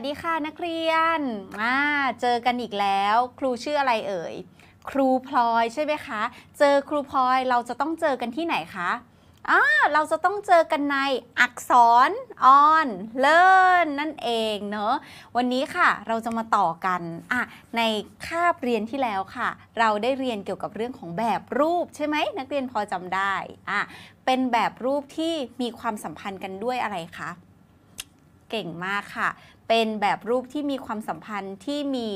วัสดีค่ะนักเรียนมาเจอกันอีกแล้ว ครูชื่ออะไรเอ่ยครูพลอยใช่ไหมคะ เจอครูพลอยเราจะต้องเจอกันที่ไหนคะอ่าเราจะต้องเจอกันในอักษร on learn นั่นเองเนอะวันนี้ค่ะเราจะมาต่อกันอ่ะในคาบเรียนที่แล้วค่ะ เราได้เรียนเกี่ยวกับเรื่องของแบบรูปใช่ไหมนักเรียนพอจำได้อ่ะเป็นแบบรูปที่มีความสัมพันธ์กันด้วยอะไรคะเก่งมากค่ะเป็นแบบรูปที่มีความสัมพันธ์ที่มี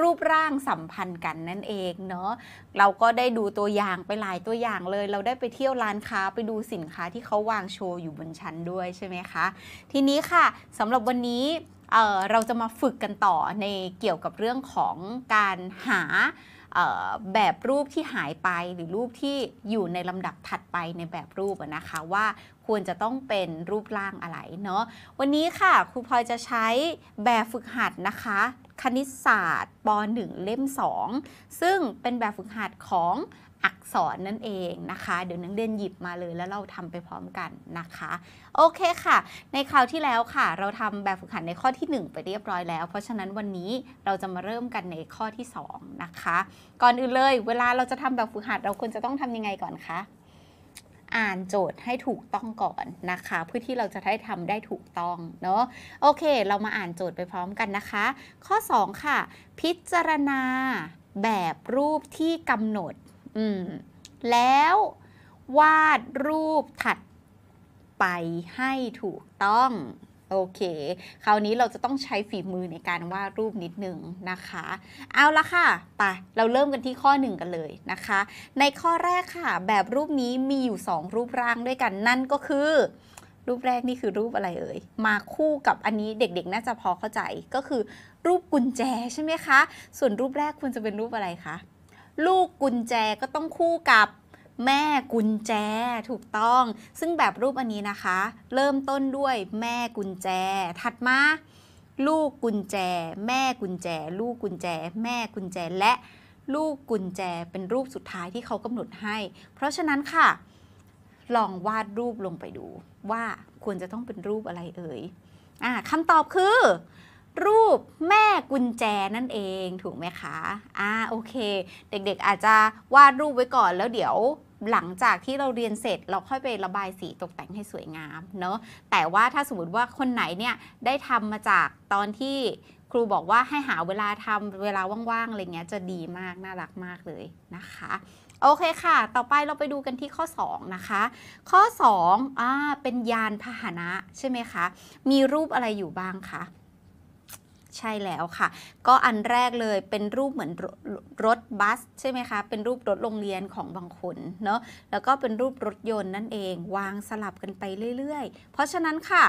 รูปร่างสัมพันธ์กันนั่นเองเนาะ เราก็ได้ดูตัวอย่างไปหลายตัวอย่างเลย เราได้ไปเที่ยวร้านค้าไปดูสินค้าที่เขาวางโชว์อยู่บนชั้นด้วยใช่ไหมคะ ทีนี้ค่ะสำหรับวันนี้เเราจะมาฝึกกันต่อในเกี่ยวกับเรื่องของการหาแบบรูปที่หายไปหรือรูปที่อยู่ในลำดับถัดไปในแบบรูปนะคะว่าควรจะต้องเป็นรูปร่างอะไรเนาะวันนี้ค่ะครูพลอย จะใช้แบบฝึกหัดนะคะ คณิตศาสตร์ป .1 เล่ม 2 ซึ่งเป็นแบบฝึกหัดของอักษรนั่นเองนะคะเดี๋ยวนักเรียนหยิบมาเลยแล้วเราทำไปพร้อมกันนะคะโอเคค่ะ ในคราวที่แล้วค่ะ เราทำแบบฝึกหัดในข้อที่ 1 ไปเรียบร้อยแล้ว เพราะฉะนั้นวันนี้เราจะมาเริ่มกันในข้อที่2นะคะก่อนอื่นเลยเวลาเราจะทำแบบฝึกหัดเราควรจะต้องทำยังไงก่อนคะอ่านโจทย์ให้ถูกต้องก่อนนะคะเพื่อที่เราจะได้ทำได้ถูกต้องเนาะโอเค เรามาอ่านโจทย์ไปพร้อมกันนะคะ ข้อ 2 ค่ะ พิจารณาแบบรูปที่กำหนดอืมแล้ววาดรูปถัดไปให้ถูกต้องโอเค คราวนี้เราจะต้องใช้ฝีมือในการวาดรูปนิดนึงนะคะ เอาละค่ะ ไป เราเริ่มกันที่ข้อ1กันเลยนะคะ ในข้อแรกค่ะ แบบรูปนี้มีอยู่ 2 รูปร่างด้วยกัน นั่นก็คือ รูปแรกนี่คือรูปอะไรเอ่ย มาคู่กับอันนี้เด็กๆ น่าจะพอเข้าใจ ก็คือ รูปกุญแจใช่ไหมคะ ส่วนรูปแรกควรจะเป็นรูปอะไรคะ ลูกกุญแจก็ต้องคู่กับแม่กุญแจถูกต้อง ซึ่งแบบรูปอันนี้นะคะ เริ่มต้นด้วยแม่กุญแจถัดมา ลูกกุญแจ แม่กุญแจ ลูกกุญแจ แม่กุญแจ และลูกกุญแจเป็นรูปสุดท้ายที่เขากำหนดให้ เพราะฉะนั้นค่ะ ลองวาดรูปลงไปดู ว่าควรจะต้องเป็นรูปอะไรเอ่ยอคำตอบคือรูปแม่กุญแจนั่นเองถูกไหมคะ อ่าโอเค เด็ก ๆ อาจจะวาดรูปไว้ก่อนแล้วเดี๋ยว หลังจากที่เราเรียนเสร็จเราค่อยไประบายสีตกแต่งให้สวยงาม เนาะแต่ว่าถ้าสมมติว่าคนไหนเนี่ยได้ทำมาจากตอนที่ครูบอกว่าให้หาเวลาทำเวลาว่างๆอะไรเงี้ยจะดีมากน่ารักมากเลยนะคะโอเคค่ะ ต่อไปเราไปดูกันที่ข้อ 2 นะคะ ข้อ2อ่าเป็นยานพาหนะใช่ไหมคะมีรูปอะไรอยู่บ้างคะใช่แล้วค่ะ ก็อันแรกเลยเป็นรูปเหมือนรถบัส ใช่ไหมคะเป็นรูปรถโรงเรียนของบางคนเนาะแล้วก็เป็นรูปรถยนต์นั่นเองวางสลับกันไปเรื่อยๆเพราะฉะนั้นค่ะ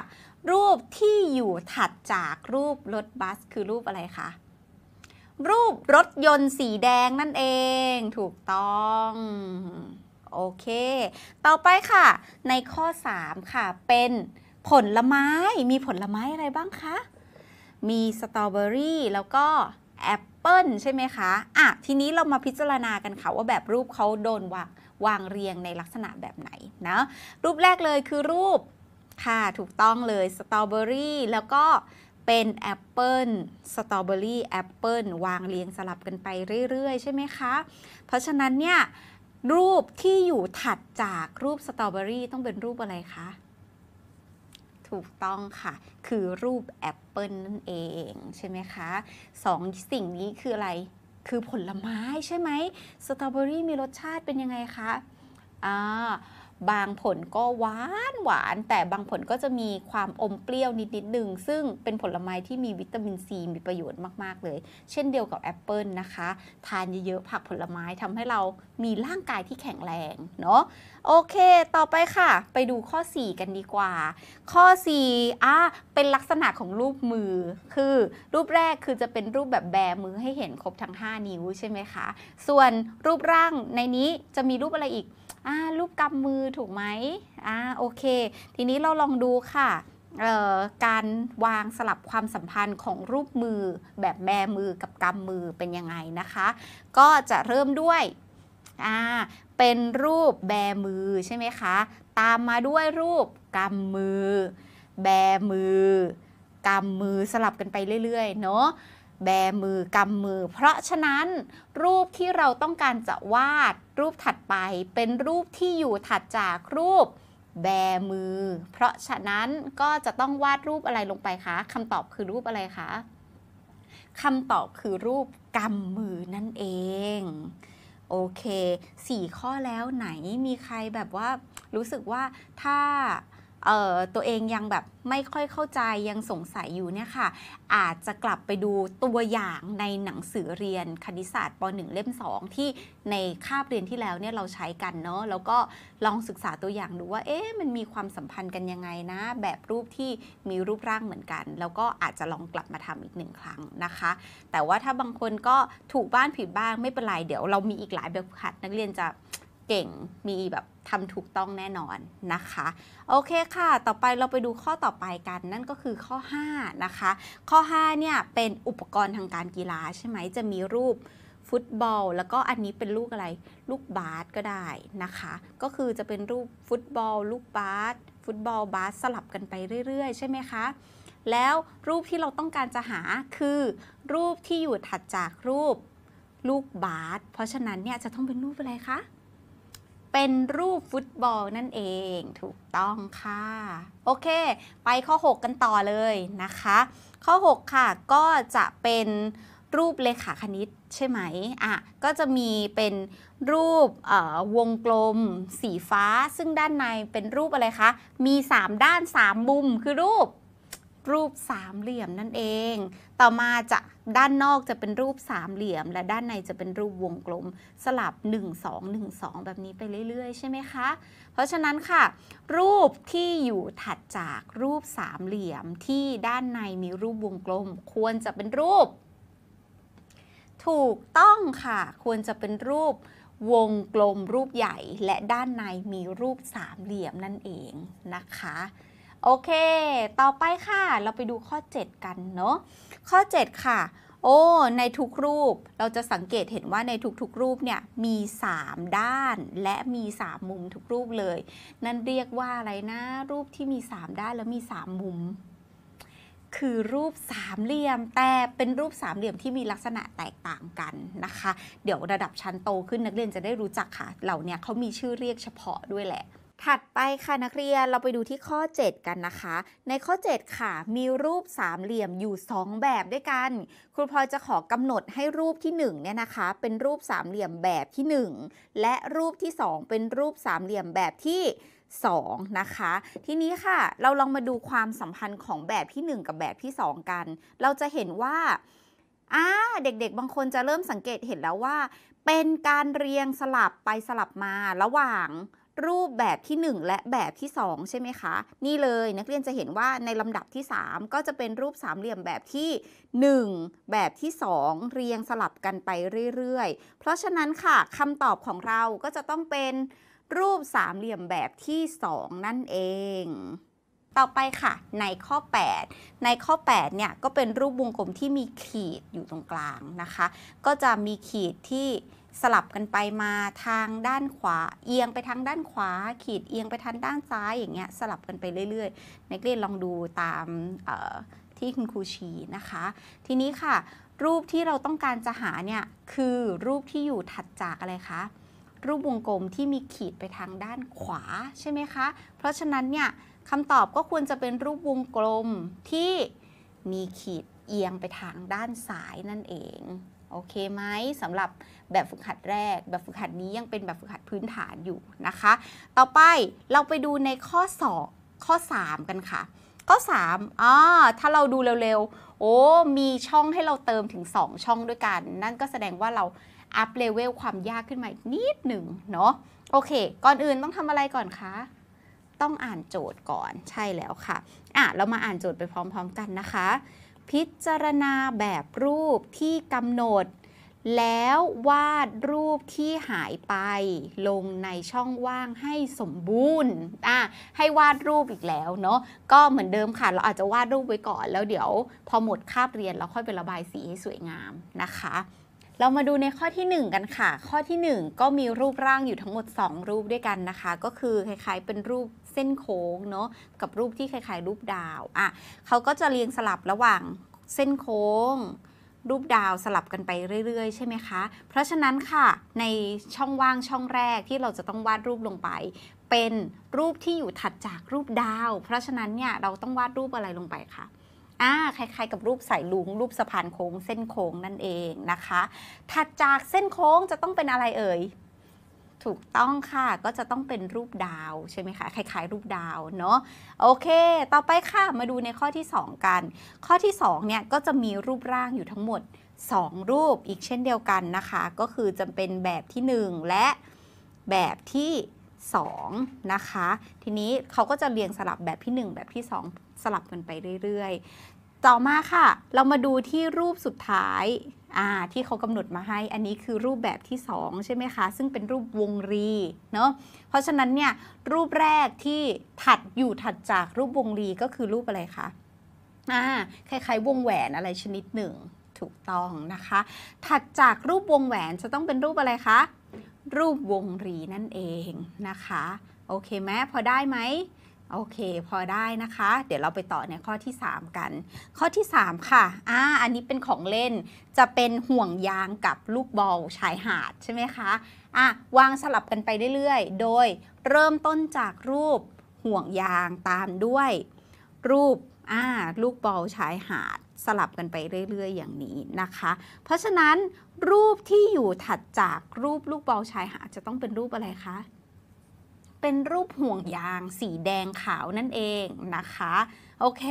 รูปที่อยู่ถัดจากรูปรถบัสคือรูปอะไรคะรูปรถยนต์สีแดงนั่นเองถูกต้องโอเค ต่อไปค่ะ ในข้อ3ค่ะเป็นผลไม้มีผลไม้อะไรบ้างคะมีสตรอเบอรี่แล้วก็แอปเปิ้ลใช่ไหมคะอ่ะทีนี้เรามาพิจารณากันค่ะว่าแบบรูปเขาโดนวางวางเรียงในลักษณะแบบไหนนะรูปแรกเลยคือรูปค่ะถูกต้องเลยสตรอเบอรี่แล้วก็เป็นแอปเปิ้ล สตรอเบอรี่แอปเปิ้ลวางเรียงสลับกันไปเรื่อยๆ ใช่ไหมคะ เพราะฉะนั้นเนี่ยรูปที่อยู่ถัดจากรูปสตรอเบอรี่ต้องเป็นรูปอะไรคะถูกต้องค่ะ คือรูปแอปเปิลนั่นเอง ใช่ไหมคะ สองสิ่งนี้คืออะไร คือผลไม้ใช่ไหมสตรอเบอรี่มีรสชาติเป็นยังไงคะ อ่าบางผลก็หวานหวาน แต่บางผลก็จะมีความอมเปรี้ยวนิดนิดหนึ่ง ซึ่งเป็นผลไม้ที่มีวิตามินซี มีประโยชน์มากๆเลย เช่นเดียวกับแอปเปิลนะคะทานเยอะๆผักผลไม้ทำให้เรามีร่างกายที่แข็งแรงเนาะโอเค ต่อไปค่ะ ไปดูข้อ 4 กันดีกว่า ข้อ4อ่ะเป็นลักษณะของรูปมือ คือรูปแรกคือจะเป็นรูปแบบแบมือให้เห็นครบทั้ง 5 นิ้วใช่ไหมคะส่วนรูปร่างในนี้จะมีรูปอะไรอีกอ่ารูปกำมือถูกไหมอ่า โอเค ทีนี้เราลองดูค่ะ การวางสลับความสัมพันธ์ของรูปมือ แบบแบมือกับกำมือเป็นยังไงนะคะ ก็จะเริ่มด้วย อ่า เป็นรูปแบมือใช่ไหมคะ ตามมาด้วยรูปกำมือ แบมือ กำมือสลับกันไปเรื่อยๆเนาะแบมือกำมือ เพราะฉะนั้น รูปที่เราต้องการจะวาดรูปถัดไปเป็นรูปที่อยู่ถัดจากรูป แบมือ เพราะฉะนั้นก็จะต้องวาดรูปอะไรลงไปคะคำตอบคือรูปอะไรคะคำตอบคือรูปกำมือนั่นเอง โอเคสี่ข้อแล้วไหนมีใครแบบว่า รู้สึกว่าถ้าตัวเองยังแบบไม่ค่อยเข้าใจยังสงสัยอยู่เนี่ยค่ะอาจจะกลับไปดูตัวอย่างในหนังสือเรียนคณิตศาสตร์ป .1 เล่ม 2 ที่ในคาบเรียนที่แล้วเนี่ยเราใช้กันเนาะแล้วก็ลองศึกษาตัวอย่างดูว่าเอ๊ะมันมีความสัมพันธ์กันยังไงนะ แบบรูปที่มีรูปร่างเหมือนกัน แล้วก็อาจจะลองกลับมาทำอีกหนึ่งครั้งนะคะ แต่ว่าถ้าบางคนก็ถูกบ้านผิดบ้างไม่เป็นไรเดี๋ยวเรามีอีกหลายแบบขัดนักเรียนจะเก่ง มีแบบทำถูกต้องแน่นอนนะคะ โอเคค่ะ ต่อไปเราไปดูข้อต่อไปกัน นั่นก็คือข้อ 5 นะคะ ข้อ 5เนี่ยเป็นอุปกรณ์ทางการกีฬาใช่ไหม จะมีรูปฟุตบอล แล้วก็อันนี้เป็นลูกอะไร ลูกบาสก็ได้นะคะ ก็คือจะเป็นรูปฟุตบอลลูกบาสฟุตบอล บาสสลับกันไปเรื่อย ๆใช่ไหมคะ แล้วรูปที่เราต้องการจะหาคือ รูปที่อยู่ถัดจากรูปลูกบาสเพราะฉะนั้นเนี่ยจะต้องเป็นรูปอะไรคะเป็นรูปฟุตบอลนั่นเองถูกต้องค่ะ โอเค ไปข้อ 6 กันต่อเลยนะคะ ข้อ 6 ค่ะก็จะเป็นรูปเลขาคณิตใช่ไหมอ่ะก็จะมีเป็นรูปวงกลมสีฟ้าซึ่งด้านในเป็นรูปอะไรคะ มี 3 ด้าน 3 มุมคือรูปรูปสามเหลี่ยมนั่นเอง ต่อมาจะด้านนอกจะเป็นรูปสามเหลี่ยม และด้านในจะเป็นรูปวงกลมสลับ 1 2 1 2 แบบนี้ไปเรื่อยๆใช่ไหมคะ เพราะฉะนั้นค่ะ รูปที่อยู่ถัดจากรูปสามเหลี่ยมที่ด้านในมีรูปวงกลมควรจะเป็นรูป ถูกต้องค่ะควรจะเป็นรูปวงกลมรูปใหญ่และด้านในมีรูปสามเหลี่ยมนั่นเองนะคะโอเค ต่อไปค่ะ เราไปดูข้อ 7 กันเนาะ ข้อ 7 ค่ะ โอ้ ในทุกรูป เราจะสังเกตเห็นว่าในทุกๆรูปเนี่ย มี 3 ด้าน และมี 3 มุมทุกรูปเลย นั่นเรียกว่าอะไรนะ รูปที่มี 3 ด้านแล้วมี 3 มุม คือรูปสามเหลี่ยม แต่เป็นรูปสามเหลี่ยมที่มีลักษณะแตกต่างกันนะคะ เดี๋ยวระดับชั้นโตขึ้นนักเรียนจะได้รู้จักค่ะ เหล่านี้เขามีชื่อเรียกเฉพาะด้วยแหละถัดไปค่ะนักเรียนเราไปดูที่ข้อ 7 กันนะคะ ในข้อ 7 ค่ะ มีรูปสามเหลี่ยมอยู่ 2 แบบด้วยกันครูพลอยจะขอกำหนดให้รูปที่1เนี่ยนะคะเป็นรูปสามเหลี่ยมแบบที่ 1 และรูปที่2เป็นรูปสามเหลี่ยมแบบที่2นะคะทีนี้ค่ะเราลองมาดูความสัมพันธ์ของแบบที่ 1 กับแบบที่ 2 กันเราจะเห็นว่าอ่าเด็กๆ บางคนจะเริ่มสังเกตเห็นแล้วว่า เป็นการเรียงสลับไปสลับมาระหว่างรูปแบบที่ 1 และแบบที่ 2 ใช่ไหมคะ นี่เลยนักเรียนจะเห็นว่าในลำดับที่ 3 ก็จะเป็นรูปสามเหลี่ยมแบบที่ 1 แบบที่ 2 เรียงสลับกันไปเรื่อยๆเพราะฉะนั้นค่ะคำตอบของเราก็จะต้องเป็นรูปสามเหลี่ยมแบบที่ 2 นั่นเอง ต่อไปค่ะ ในข้อ 8 ในข้อ8เนี่ยก็เป็นรูปวงกลมที่มีขีดอยู่ตรงกลางนะคะ ก็จะมีขีดที่สลับกันไปมาทางด้านขวาเอียงไปทางด้านขวา ขีดเอียงไปทางด้านซ้ายอย่างเงี้ยสลับกันไปเรื่อยๆนักเรียนลองดูตามที่คุณครูชี้นะคะ ทีนี้ค่ะ รูปที่เราต้องการจะหาเนี่ยคือรูปที่อยู่ถัดจากอะไรคะ รูปวงกลมที่มีขีดไปทางด้านขวา ใช่ไหมคะ เพราะฉะนั้นเนี่ยคำตอบก็ควรจะเป็นรูปวงกลมที่มีขีดเอียงไปทางด้านซ้ายนั่นเองโอเคไหมสำหรับแบบฝึกหัดแรก แบบฝึกหัดนี้ยังเป็นแบบฝึกหัดพื้นฐานอยู่นะคะ ต่อไปเราไปดูในข้อสองข้อ 3 กันค่ะ ข้อ 3อ๋อถ้าเราดูเร็วๆ โอ้มีช่องให้เราเติมถึง 2 ช่องด้วยกัน นั่นก็แสดงว่าเราอัพเลเวลความยากขึ้นมาอีกนิดหนึ่งเนาะโอเค ก่อนอื่นต้องทำอะไรก่อนคะ ต้องอ่านโจทย์ก่อนใช่แล้วค่ะอ่ะเรามาอ่านโจทย์ไปพร้อมๆ กันนะคะพิจารณาแบบรูปที่กำหนด แล้ววาดรูปที่หายไปลงในช่องว่างให้สมบูรณ์อ่ะให้วาดรูปอีกแล้วเนาะ ก็เหมือนเดิมค่ะ เราอาจจะวาดรูปไว้ก่อนแล้วเดี๋ยวพอหมดคาบเรียนเราค่อยไประบายสี ให้สวยงามนะคะ เรามาดูในข้อที่ 1 กันค่ะ ข้อที่ 1 ก็มีรูปร่างอยู่ทั้งหมด 2 รูปด้วยกันนะคะ ก็คือคล้ายๆ เป็นรูปเส้นโค้งเนาะกับรูปที่คล้ายๆ รูปดาวอ่ะเขาก็จะเรียงสลับระหว่างเส้นโค้ง รูปดาวสลับกันไปเรื่อยๆ ใช่ไหมคะเพราะฉะนั้นค่ะในช่องว่างช่องแรกที่เราจะต้องวาดรูปลงไป เป็นรูปที่อยู่ถัดจากรูปดาว เพราะฉะนั้นเนี่ยเราต้องวาดรูปอะไรลงไปคะอ่าคล้าย ๆ กับรูปสายลุงรูปสะพานโค้ง เส้นโค้งนั่นเองนะคะ ถัดจากเส้นโค้งจะต้องเป็นอะไรเอ่ยถูกต้องค่ะก็จะต้องเป็นรูปดาวใช่ไหมคะคล้าย ๆ รูปดาวเนาะโอเค ต่อไปค่ะมาดูในข้อที่2กันข้อที่2เนี่ยก็จะมีรูปร่างอยู่ทั้งหมด 2 รูปอีกเช่นเดียวกันนะคะ ก็คือจะเป็นแบบที่ 1 และแบบที่2นะคะทีนี้เขาก็จะเรียงสลับแบบที่ 1 แบบที่ 2สลับกันไปเรื่อยๆต่อมาค่ะเรามาดูที่รูปสุดท้ายที่เขากำหนดมาให้อันนี้คือรูปแบบที่2ใช่ไหมคะ ซึ่งเป็นรูปวงรีเนาะ เพราะฉะนั้นเนี่ยรูปแรกที่ถัดอยู่ถัดจากรูปวงรีก็คือรูปอะไรคะคล้ายๆวงแหวนอะไรชนิดหนึ่งถูกต้องนะคะ ถัดจากรูปวงแหวนจะต้องเป็นรูปอะไรคะ รูปวงรีนั่นเองนะคะ โอเคไหมพอได้ไหมโอเคพอได้นะคะเดี๋ยวเราไปต่อในข้อที่ 3 กัน ข้อที่ 3 ค่ะอ่าอันนี้เป็นของเล่น จะเป็นห่วงยางกับลูกบอลชายหาดใช่ไหมคะอ่ะวางสลับกันไปเรื่อยๆ โดยเริ่มต้นจากรูปห่วงยางตามด้วย รูปอ่าลูกบอลชายหาด สลับกันไปเรื่อย ๆ อย่างนี้นะคะ เพราะฉะนั้นรูปที่อยู่ถัดจากรูปลูกบอลชายหาดจะต้องเป็นรูปอะไรคะเป็นรูปห่วงยาง สีแดงขาวนั่นเองนะคะ โอเค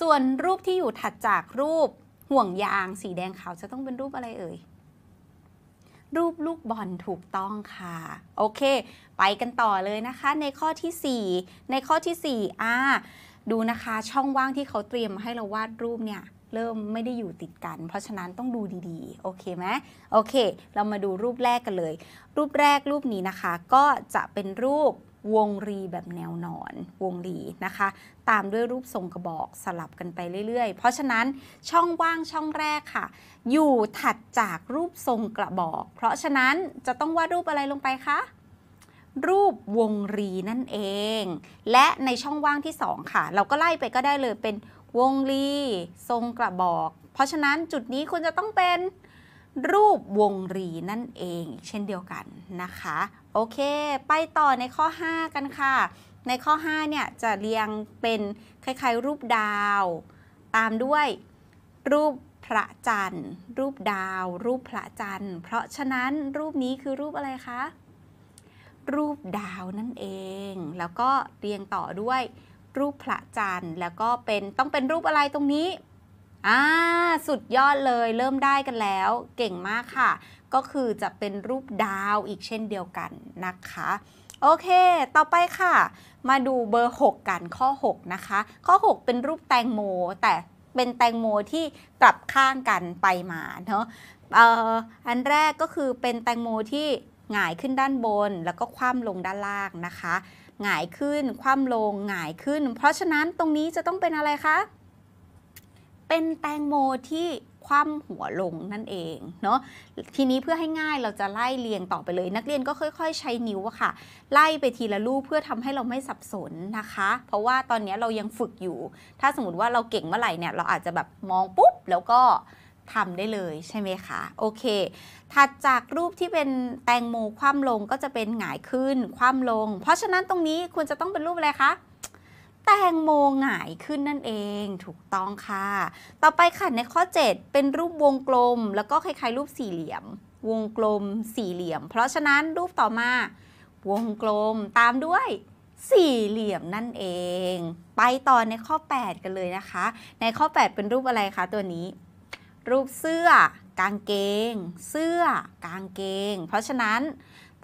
ส่วนรูปที่อยู่ถัดจากรูปห่วงยางสีแดงขาวจะต้องเป็นรูปอะไรเอ่ยรูปลูกบอลถูกต้องค่ะโอเค ไปกันต่อเลยนะคะในข้อที่ 4 ในข้อที่4อ่าดูนะคะช่องว่างที่เขาเตรียมให้เราวาดรูปเนี่ยเริ่มไม่ได้อยู่ติดกัน เพราะฉะนั้นต้องดูดีๆ โอเคไหม โอเค เรามาดูรูปแรกกันเลย รูปแรกรูปนี้นะคะ ก็จะเป็นรูปวงรีแบบแนวนอน วงรีนะคะ ตามด้วยรูปทรงกระบอกสลับกันไปเรื่อย ๆ เพราะฉะนั้นช่องว่างช่องแรกค่ะ อยู่ถัดจากรูปทรงกระบอก เพราะฉะนั้นจะต้องวาดรูปอะไรลงไปคะ รูปวงรีนั่นเอง และในช่องว่างที่ 2ค่ะ เราก็ไล่ไปก็ได้เลยเป็นวงลีทรงกระบอก เพราะฉะนั้นจุดนี้คุณจะต้องเป็นรูปวงรีนั่นเองเช่นเดียวกันนะคะโอเคไปต่อในข้อ 5 กันค่ะ ในข้อ5เนี่ยจะเรียงเป็นคล้ายๆรูปดาว ตามด้วย รูปพระจันทร์ รูปดาว รูปพระจันทร์เพราะฉะนั้นรูปนี้คือรูปอะไรคะรูปดาวนั่นเอง แล้วก็เรียงต่อด้วยรูปพระจันทร์ แล้วก็เป็นต้องเป็นรูปอะไรตรงนี้อ่าสุดยอดเลย เริ่มได้กันแล้ว เก่งมากค่ะ ก็คือจะเป็นรูปดาวอีกเช่นเดียวกันนะคะ โอเค ต่อไปค่ะ มาดูเบอร์ 6 กันข้อ6นะคะข้อ 6 เป็นรูปแตงโม แต่เป็นแตงโมที่กลับข้างกันไปมาเนาะอันแรกก็คือเป็นแตงโมที่หงายขึ้นด้านบน แล้วก็คว่ำลงด้านล่างนะคะหงายขึ้น คว่ำลงหงายขึ้น เพราะฉะนั้นตรงนี้จะต้องเป็นอะไรคะ เป็นแตงโมที่คว่ำหัวลงนั่นเอง เนาะทีนี้เพื่อให้ง่ายเราจะไล่เรียงต่อไปเลย นักเรียนก็ค่อย ๆ ใช้นิ้วอะค่ะ ไล่ไปทีละลูกเพื่อทำให้เราไม่สับสนนะคะ เพราะว่าตอนนี้เรายังฝึกอยู่ ถ้าสมมติว่าเราเก่งเมื่อไหร่เนี่ยเราอาจจะแบบมองปุ๊บแล้วก็ทำได้เลย ใช่ไหมคะโอเคถัดจากรูปที่เป็นแตงโมคว่ำลงก็จะเป็นหงายขึ้น คว่ำลง เพราะฉะนั้นตรงนี้ควรจะต้องเป็นรูปอะไรคะแตงโมหงายขึ้นนั่นเอง ถูกต้องค่ะ ต่อไปค่ะในข้อ 7 เป็นรูปวงกลม แล้วก็คล้ายๆ รูปสี่เหลี่ยม วงกลมสี่เหลี่ยม เพราะฉะนั้นรูปต่อมา วงกลมตามด้วยสี่เหลี่ยมนั่นเอง ไปต่อในข้อ 8 กันเลยนะคะ ในข้อ 8 เป็นรูปอะไรคะตัวนี้รูปเสื้อ กางเกง เสื้อ กางเกง เพราะฉะนั้น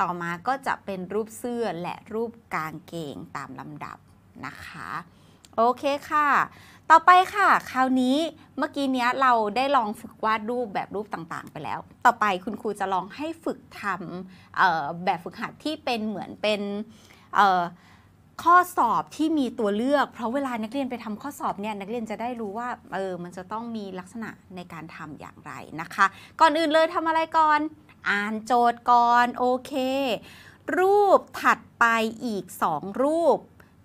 ต่อมาก็จะเป็นรูปเสื้อและรูปกางเกงตามลำดับนะคะโอเคค่ะ ต่อไปค่ะคราวนี้เมื่อกี้เนี้ยเราได้ลองฝึกวาดรูปแบบรูปต่างๆ ไปแล้ว ต่อไปคุณครูจะลองให้ฝึกทำแบบฝึกหัดที่เป็นเหมือนเป็นเข้อสอบที่มีตัวเลือกเพราะเวลานักเรียนไปทำข้อสอบเนี่ยนักเรียนจะได้รู้ว่าเออมันจะต้องมีลักษณะในการทำอย่างไรนะคะ ก่อนอื่นเลยทำอะไรก่อน อ่านโจทย์ก่อนโอเค รูปถัดไปอีก 2 รูป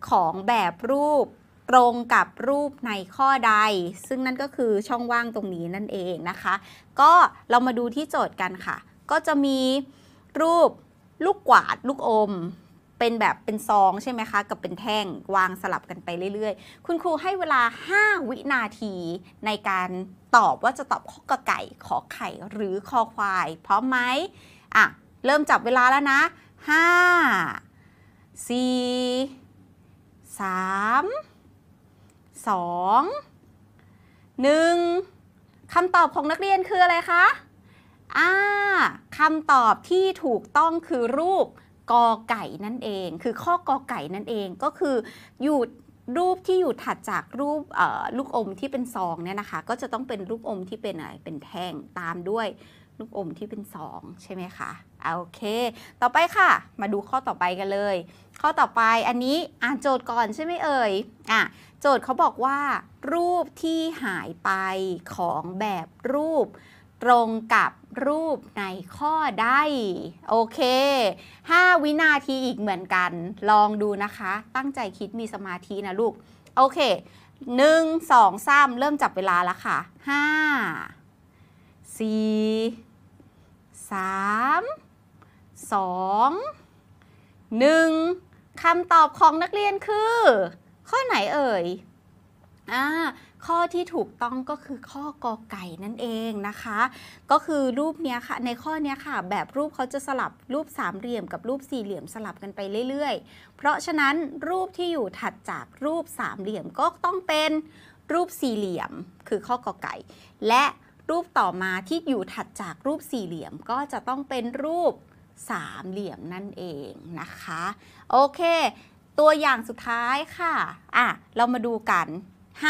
ของแบบรูปตรงกับรูปในข้อใด ซึ่งนั่นก็คือช่องว่างตรงนี้นั่นเองนะคะ ก็เรามาดูที่โจทย์กันค่ะ ก็จะมีรูปลูกกวาดลูกอมเป็นแบบเป็นซองใช่ไหมคะ กับเป็นแท่งวางสลับกันไปเรื่อยๆ คุณครูให้เวลา 5 วินาที ในการตอบว่าจะตอบข้อกไก่ขอไข่ หรือคอควาย พร้อมไหมอ่ะ เริ่มจับเวลาแล้วนะ 5 4 3 2 1คำตอบของนักเรียนคืออะไรคะ อ่าคำตอบที่ถูกต้องคือรูปกอไก่นั่นเอง คือข้อกอไก่นั่นเองก็คืออยู่รูปที่อยู่ถัดจากรูปลูกอมที่เป็นซองเนี่ยนะคะก็จะต้องเป็นลูกอมที่เป็นอะไรเป็นแท่งตามด้วย ลูกอมที่เป็นซองใช่ไหมคะโอเค ต่อไปค่ะ มาดูข้อต่อไปกันเลย ข้อต่อไปอันนี้อ่านโจทย์ก่อนใช่ไหมเอ่ยอ่ะโจทย์เขาบอกว่า รูปที่หายไปของแบบรูปตรงกับรูปในข้อใดโอเค 5 วินาทีอีกเหมือนกัน ลองดูนะคะ ตั้งใจคิดมีสมาธินะลูก โอเค 1 2 3 เริ่มจับเวลาแล้วค่ะ 5 4 3 2 1คำตอบของนักเรียนคือ ข้อไหนเอ่ยข้อที่ถูกต้องก็คือข้อกอไก่นั่นเองนะคะ ก็คือรูปเนี้ยค่ะ ในข้อเนี้ยค่ะ แบบรูปเขาจะสลับรูปสามเหลี่ยม กับรูปสี่เหลี่ยมสลับกันไปเรื่อย ๆ เพราะฉะนั้นรูปที่อยู่ถัดจากรูปสามเหลี่ยมก็ต้องเป็นรูปสี่เหลี่ยม คือข้อกอไก่ และรูปต่อมาที่อยู่ถัดจากรูปสี่เหลี่ยมก็จะต้องเป็นรูปสามเหลี่ยมนั่นเองนะคะ โอเค ตัวอย่างสุดท้ายค่ะ อ่ะเรามาดูกัน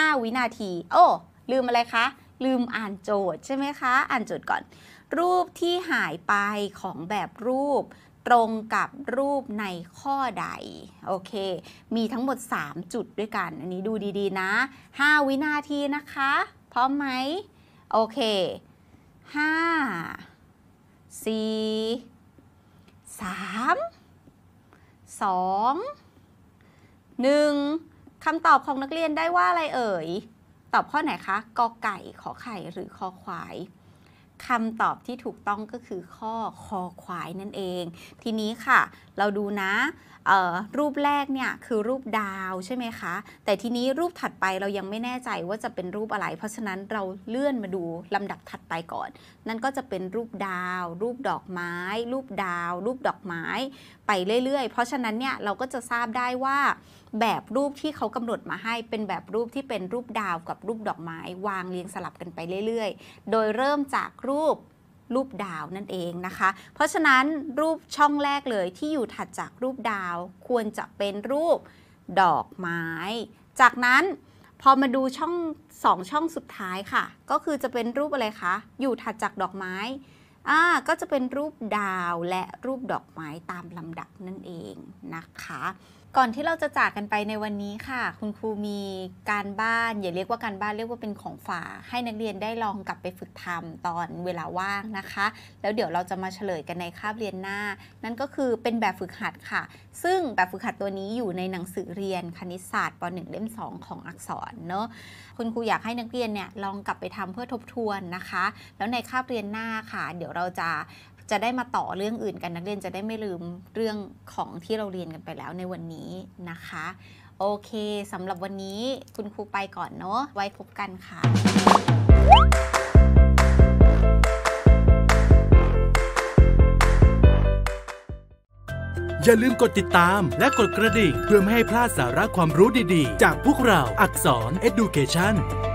5 วินาที โอ้ ลืมอะไรคะ ลืมอ่านโจทย์ใช่ไหมคะ อ่านโจทย์ก่อน รูปที่หายไปของแบบรูปตรงกับรูปในข้อใด โอเค มีทั้งหมด 3 จุดด้วยกัน อันนี้ดูดีๆนะ 5 วินาทีนะคะ พร้อมไหม โอเค 5 4 3 2 1คำตอบของนักเรียนได้ว่าอะไรเอ่ยตอบข้อไหนคะ กอไก่ขอไข่ หรือคอควาย คำตอบที่ถูกต้องก็คือข้อคอควายนั่นเอง ทีนี้ค่ะ เราดูนะรูปแรกเนี่ยคือรูปดาวใช่ไหมคะ แต่ทีนี้รูปถัดไปเรายังไม่แน่ใจว่าจะเป็นรูปอะไร เพราะฉะนั้นเราเลื่อนมาดูลำดับถัดไปก่อน นั่นก็จะเป็นรูปดาว รูปดอกไม้ รูปดาว รูปดอกไม้ไปเรื่อยๆ เพราะฉะนั้นเนี่ยเราก็จะทราบได้ว่าแบบรูปที่เขากำหนดมาให้เป็นแบบรูปที่เป็นรูปดาวกับรูปดอกไม้ วางเรียงสลับกันไปเรื่อยๆ โดยเริ่มจากรูปรูปดาวนั่นเองนะคะ เพราะฉะนั้นรูปช่องแรกเลย ที่อยู่ถัดจากรูปดาวควรจะเป็นรูปดอกไม้ จากนั้นพอมาดูช่องสองช่องสุดท้ายค่ะ ก็คือจะเป็นรูปอะไรคะอยู่ถัดจากดอกไม้อ่าก็จะเป็นรูปดาวและรูปดอกไม้ตามลำดับนั่นเองนะคะก่อนที่เราจะจากกันไปในวันนี้ค่ะ คุณครูมีการบ้านอย่าเรียกว่าการบ้านเรียกว่าเป็นของฝาให้นักเรียนได้ลองกลับไปฝึกทำตอนเวลาว่างนะคะ แล้วเดี๋ยวเราจะมาเฉลยกันในคาบเรียนหน้า นั่นก็คือเป็นแบบฝึกหัดค่ะ ซึ่งแบบฝึกหัดตัวนี้อยู่ในหนังสือเรียนคณิตศาสตร์ป .1 เล่ม2 ของอักษรเนาะคุณครูอยากให้นักเรียนเนี่ยลองกลับไปทำเพื่อทบทวนนะคะ แล้วในคาบเรียนหน้าค่ะ เดี๋ยวเราจะจะได้มาต่อเรื่องอื่นกันนักเรียนจะได้ไม่ลืมเรื่องของที่เราเรียนกันไปแล้วในวันนี้นะคะ โอเคสำหรับวันนี้คุณครูไปก่อนเนาะไว้พบกันค่ะ อย่าลืมกดติดตามและกดกระดิ่งเพื่อไม่ให้พลาดสาระความรู้ดีๆ จากพวกเราอักษร Education